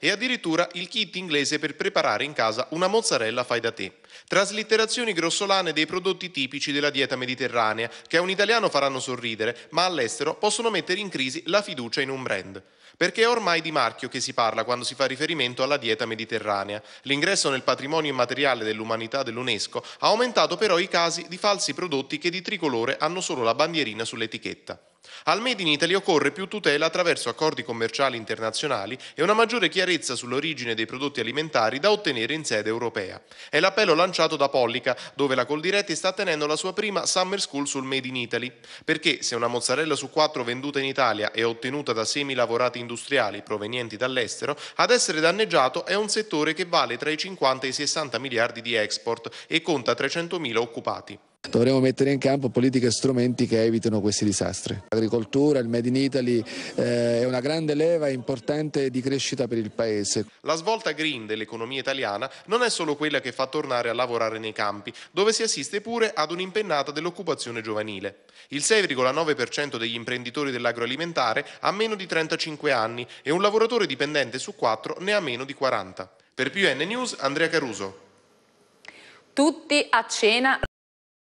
e addirittura il kit inglese per preparare in casa una mozzarella fai da te. Traslitterazioni grossolane dei prodotti tipici della dieta mediterranea, che a un italiano faranno sorridere, ma all'estero possono mettere in crisi la fiducia in un brand. Perché è ormai di marchio che si parla quando si fa riferimento alla dieta mediterranea. L'ingresso nel patrimonio immateriale dell'umanità dell'UNESCO ha aumentato però i casi di falsi prodotti che di tricolore hanno solo la bandierina sull'etichetta. Al Made in Italy occorre più tutela attraverso accordi commerciali internazionali e una maggiore chiarezza sull'origine dei prodotti alimentari da ottenere in sede europea. È l'appello lanciato da Pollica, dove la Coldiretti sta tenendo la sua prima Summer School sul Made in Italy, perché se una mozzarella su quattro venduta in Italia è ottenuta da semi lavorati industriali provenienti dall'estero, ad essere danneggiato è un settore che vale tra i 50 e i 60 miliardi di export e conta 300.000 occupati dovremo mettere in campo politiche e strumenti che evitino questi disastri. L'agricoltura, il Made in Italy eh, è una grande leva importante di crescita per il Paese. La svolta green dell'economia italiana non è solo quella che fa tornare a lavorare nei campi, dove si assiste pure ad un'impennata dell'occupazione giovanile. Il 6,9% degli imprenditori dell'agroalimentare ha meno di 35 anni e un lavoratore dipendente su 4 ne ha meno di 40. Per PN News, Andrea Caruso. Tutti a cena.